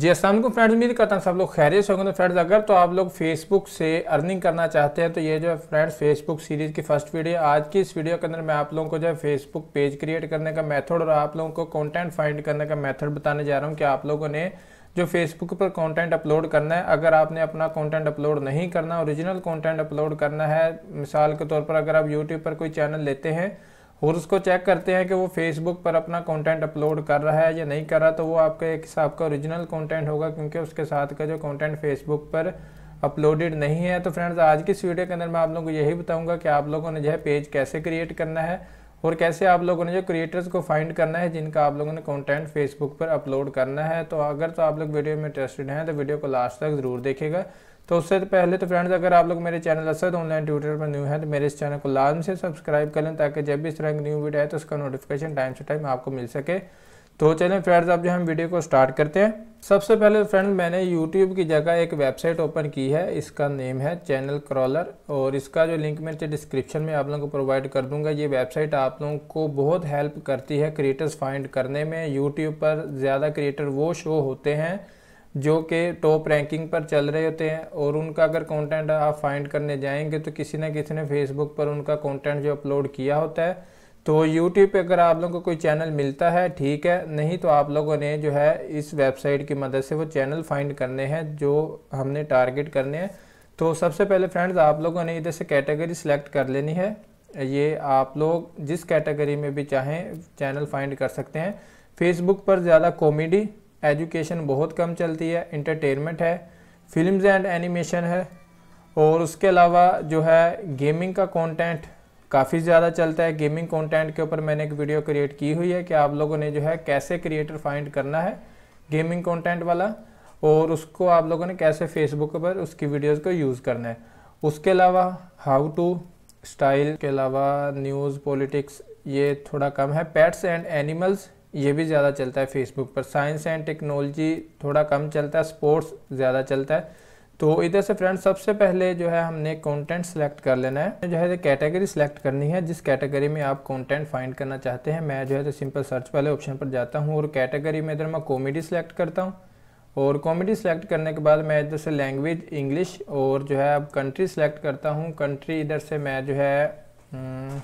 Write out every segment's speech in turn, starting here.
जी असल फ्रेंड्स उम्मीद करता हूँ सब लोग खैरियत से होंगे तो फ्रेंड्स अगर तो आप लोग फेसबुक से अर्निंग करना चाहते हैं तो ये जो है फ्रेंड्स फेसबुक सीरीज़ की फर्स्ट वीडियो आज की इस वीडियो के अंदर मैं आप लोगों को जो है फेसबुक पेज क्रिएट करने का मेथड और आप लोगों को कंटेंट फाइंड करने का मेथड बताने जा रहा हूँ कि आप लोगों ने जो फेसबुक पर कॉन्टेंट अपलोड करना है अगर आपने अपना कॉन्टेंट अपलोड नहीं करना ओरिजिनल कॉन्टेंट अपलोड करना है मिसाल के तौर पर अगर आप यूट्यूब पर कोई चैनल लेते हैं और उसको चेक करते हैं कि वो फेसबुक पर अपना कंटेंट अपलोड कर रहा है या नहीं कर रहा तो वो आपका एक हिसाब का ओरिजिनल कंटेंट होगा क्योंकि उसके साथ का जो कंटेंट फेसबुक पर अपलोडेड नहीं है तो फ्रेंड्स आज की इस वीडियो के अंदर मैं आप लोगों को यही बताऊंगा कि आप लोगों ने जो है पेज कैसे क्रिएट करना है और कैसे आप लोगों ने जो क्रिएटर्स को फाइंड करना है जिनका आप लोगों ने कॉन्टेंट फेसबुक पर अपलोड करना है तो अगर तो आप लोग वीडियो में इंटरेस्टेड हैं तो वीडियो को लास्ट तक ज़रूर देखेगा तो उससे पहले तो फ्रेंड्स अगर आप लोग मेरे चैनल असद ऑनलाइन ट्यूटर पर न्यू है तो मेरे इस चैनल को लाजम से सब्सक्राइब करें ताकि जब भी इस तरह की न्यू वीडियो आए तो उसका नोटिफिकेशन टाइम से टाइम आपको मिल सके तो चलें फ्रेंड्स अब जो हम वीडियो को स्टार्ट करते हैं सबसे पहले फ्रेंड्स मैंने यूट्यूब की जगह एक वेबसाइट ओपन की है इसका नेम है चैनल क्रॉलर और इसका जो लिंक मैं डिस्क्रिप्शन में आप लोगों को प्रोवाइड कर दूंगा ये वेबसाइट आप लोगों को बहुत हेल्प करती है क्रिएटर्स फाइंड करने में यूट्यूब पर ज़्यादा क्रिएटर वो शो होते हैं जो कि टॉप रैंकिंग पर चल रहे होते हैं और उनका अगर कंटेंट आप फाइंड करने जाएंगे तो किसी न किसी ने फेसबुक पर उनका कंटेंट जो अपलोड किया होता है तो यूट्यूब पे अगर आप लोगों को कोई चैनल मिलता है ठीक है नहीं तो आप लोगों ने जो है इस वेबसाइट की मदद से वो चैनल फाइंड करने हैं जो हमने टारगेट करने हैं तो सबसे पहले फ्रेंड्स आप लोगों ने इधर से कैटेगरी सेलेक्ट कर लेनी है ये आप लोग जिस कैटेगरी में भी चाहें चैनल फाइंड कर सकते हैं फेसबुक पर ज़्यादा कॉमेडी एजुकेशन बहुत कम चलती है इंटरटेनमेंट है फिल्म्स एंड एनिमेशन है और उसके अलावा जो है गेमिंग का कंटेंट काफ़ी ज़्यादा चलता है गेमिंग कंटेंट के ऊपर मैंने एक वीडियो क्रिएट की हुई है कि आप लोगों ने जो है कैसे क्रिएटर फाइंड करना है गेमिंग कंटेंट वाला और उसको आप लोगों ने कैसे फेसबुक पर उसकी वीडियोस को यूज़ करना है उसके अलावा हाउ टू स्टाइल के अलावा न्यूज़ पॉलिटिक्स ये थोड़ा कम है पैट्स एंड एनिमल्स ये भी ज़्यादा चलता है फेसबुक पर साइंस एंड टेक्नोलॉजी थोड़ा कम चलता है स्पोर्ट्स ज़्यादा चलता है तो इधर से फ्रेंड्स सबसे पहले जो है हमने कंटेंट सेलेक्ट कर लेना है जो है कैटेगरी सेलेक्ट करनी है जिस कैटेगरी में आप कंटेंट फाइंड करना चाहते हैं मैं जो है तो सिंपल सर्च वाले ऑप्शन पर जाता हूँ और कैटेगरी में इधर मैं कॉमेडी सेलेक्ट करता हूँ और कॉमेडी सेलेक्ट करने के बाद मैं इधर से लैंग्वेज इंग्लिश और जो है अब कंट्री सेलेक्ट करता हूँ कंट्री इधर से मैं जो है हम्म,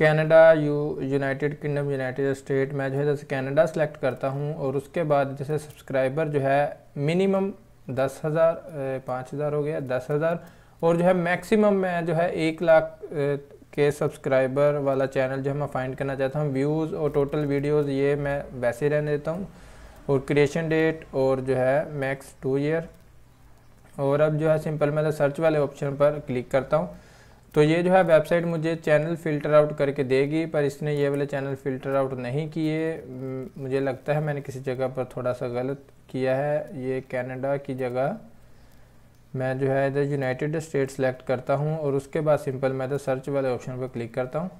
Canada U United Kingdom United State मैं जो है जैसे कनाडा सेलेक्ट करता हूँ और उसके बाद जैसे सब्सक्राइबर जो है मिनिमम दस हज़ार पाँच हज़ार हो गया दस हज़ार और जो है मैक्सिमम मैं जो है एक लाख के सब्सक्राइबर वाला चैनल जो है मैं फाइंड करना चाहता हूँ व्यूज़ और टोटल वीडियोज़ ये मैं वैसे ही रहने देता हूँ और क्रिएशन डेट और जो है मैक्स टू ईयर और अब जो है सिंपल मैं सर्च तो वाले ऑप्शन पर क्लिक करता हूँ तो ये जो है वेबसाइट मुझे चैनल फ़िल्टर आउट करके देगी पर इसने ये वाले चैनल फ़िल्टर आउट नहीं किए मुझे लगता है मैंने किसी जगह पर थोड़ा सा गलत किया है ये कनाडा की जगह मैं जो है इधर यूनाइटेड स्टेट सेलेक्ट करता हूँ और उसके बाद सिंपल मैं इधर सर्च वाले ऑप्शन पर क्लिक करता हूँ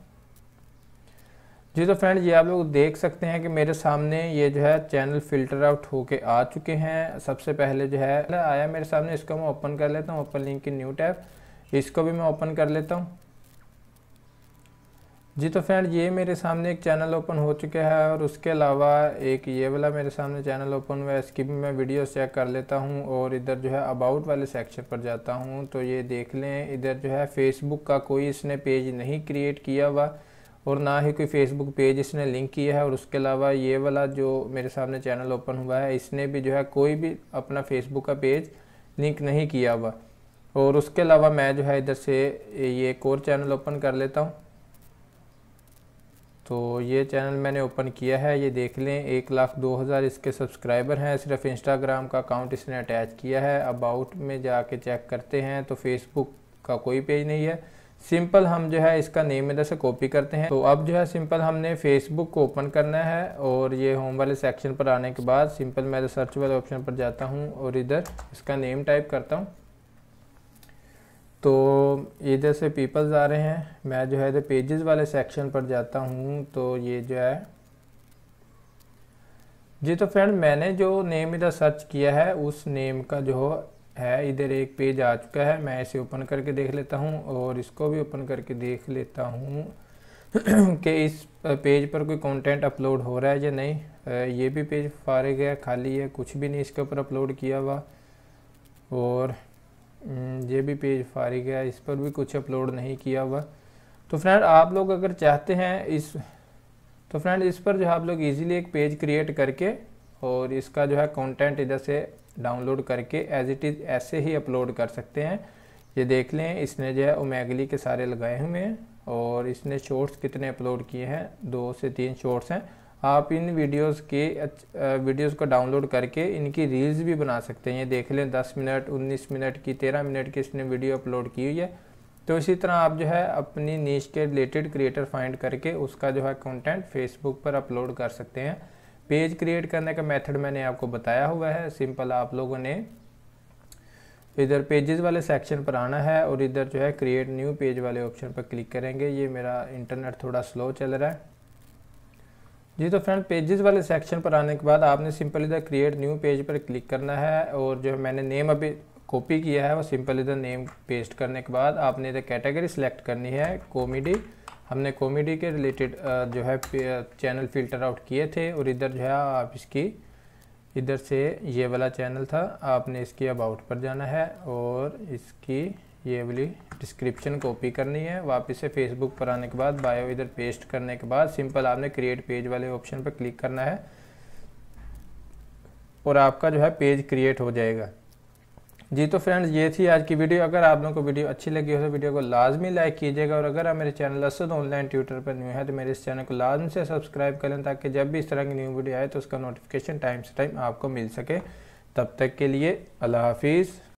जी तो फ्रेंड ये आप लोग देख सकते हैं कि मेरे सामने ये जो है चैनल फ़िल्टर आउट होके आ चुके हैं सबसे पहले जो है आया मेरे सामने इसको मैं ओपन कर लेता हूँ ओपन लिंक की न्यू टैब इसको भी मैं ओपन कर लेता हूँ जी तो फ्रेंड ये मेरे सामने एक चैनल ओपन हो चुका है और उसके अलावा एक ये वाला मेरे सामने चैनल ओपन हुआ है इसकी भी मैं वीडियो चेक कर लेता हूँ और इधर जो है अबाउट वाले सेक्शन पर जाता हूँ तो ये देख लें इधर जो है फेसबुक का कोई इसने पेज नहीं क्रिएट किया हुआ और ना ही कोई फेसबुक पेज इसने लिंक किया है और उसके अलावा ये वाला जो मेरे सामने चैनल ओपन हुआ है इसने भी जो है कोई भी अपना फेसबुक का पेज लिंक नहीं किया हुआ और उसके अलावा मैं जो है इधर से ये एक और चैनल ओपन कर लेता हूँ तो ये चैनल मैंने ओपन किया है ये देख लें एक लाख दो हज़ार इसके सब्सक्राइबर हैं सिर्फ इंस्टाग्राम का अकाउंट इसने अटैच किया है अबाउट में जाके चेक करते हैं तो फेसबुक का कोई पेज नहीं है सिंपल हम जो है इसका नेम इधर से कॉपी करते हैं तो अब जो है सिंपल हमने फेसबुक को ओपन करना है और ये होम वाले सेक्शन पर आने के बाद सिंपल मैं सर्च वाले ऑप्शन पर जाता हूँ और इधर इसका नेम टाइप करता हूँ तो इधर से पीपल्स आ रहे हैं मैं जो है इधर पेजेस वाले सेक्शन पर जाता हूँ तो ये जो है जी तो फ्रेंड मैंने जो नेम इधर सर्च किया है उस नेम का जो है इधर एक पेज आ चुका है मैं इसे ओपन करके देख लेता हूँ और इसको भी ओपन करके देख लेता हूँ कि इस पेज पर कोई कंटेंट अपलोड हो रहा है या नहीं ये भी पेज फारिग है खाली है कुछ भी नहीं इसके ऊपर अपलोड किया हुआ और हम्म, ये भी पेज फारिग है इस पर भी कुछ अपलोड नहीं किया हुआ तो फ्रेंड आप लोग अगर चाहते हैं इस तो फ्रेंड इस पर जो है आप लोग इजीली एक पेज क्रिएट करके और इसका जो है कंटेंट इधर से डाउनलोड करके एज इट इज़ ऐसे ही अपलोड कर सकते हैं ये देख लें इसने जो है ओमेगली के सारे लगाए हुए हैं और इसने शॉर्ट्स कितने अपलोड किए हैं दो से तीन शॉर्ट्स हैं आप इन वीडियोस के वीडियोस को डाउनलोड करके इनकी रील्स भी बना सकते हैं ये देख लें 10 मिनट 19 मिनट की 13 मिनट की इसने वीडियो अपलोड की हुई है तो इसी तरह आप जो है अपनी नीच के रिलेटेड क्रिएटर फाइंड करके उसका जो है कंटेंट फेसबुक पर अपलोड कर सकते हैं पेज क्रिएट करने का मेथड मैंने आपको बताया हुआ है सिंपल आप लोगों ने इधर पेजेस वाले सेक्शन पर आना है और इधर जो है क्रिएट न्यू पेज वाले ऑप्शन पर क्लिक करेंगे ये मेरा इंटरनेट थोड़ा स्लो चल रहा है जी तो फ्रेंड पेजेस वाले सेक्शन पर आने के बाद आपने सिंपल इधर क्रिएट न्यू पेज पर क्लिक करना है और जो मैंने नेम अभी कॉपी किया है वो सिंपल इधर नेम पेस्ट करने के बाद आपने इधर कैटेगरी सेलेक्ट करनी है कॉमेडी हमने कॉमेडी के रिलेटेड जो है चैनल फिल्टर आउट किए थे और इधर जो है आप इसकी इधर से ये वाला चैनल था आपने इसकी अबाउट पर जाना है और इसकी ये वाली डिस्क्रिप्शन कॉपी करनी है वापस से फेसबुक पर आने के बाद बायो इधर पेस्ट करने के बाद सिंपल आपने क्रिएट पेज वाले ऑप्शन पर क्लिक करना है और आपका जो है पेज क्रिएट हो जाएगा जी तो फ्रेंड्स ये थी आज की वीडियो अगर आप लोगों को वीडियो अच्छी लगी हो तो वीडियो को लाजमी लाइक कीजिएगा और अगर आप मेरे चैनल असद ऑनलाइन ट्विटर पर न्यू है तो मेरे इस चैनल को लाजमी से सब्सक्राइब करें ताकि जब भी इस तरह की न्यू वीडियो आए तो उसका नोटिफिकेशन टाइम से टाइम आपको मिल सके तब तक के लिए अल्लाह हाफिज़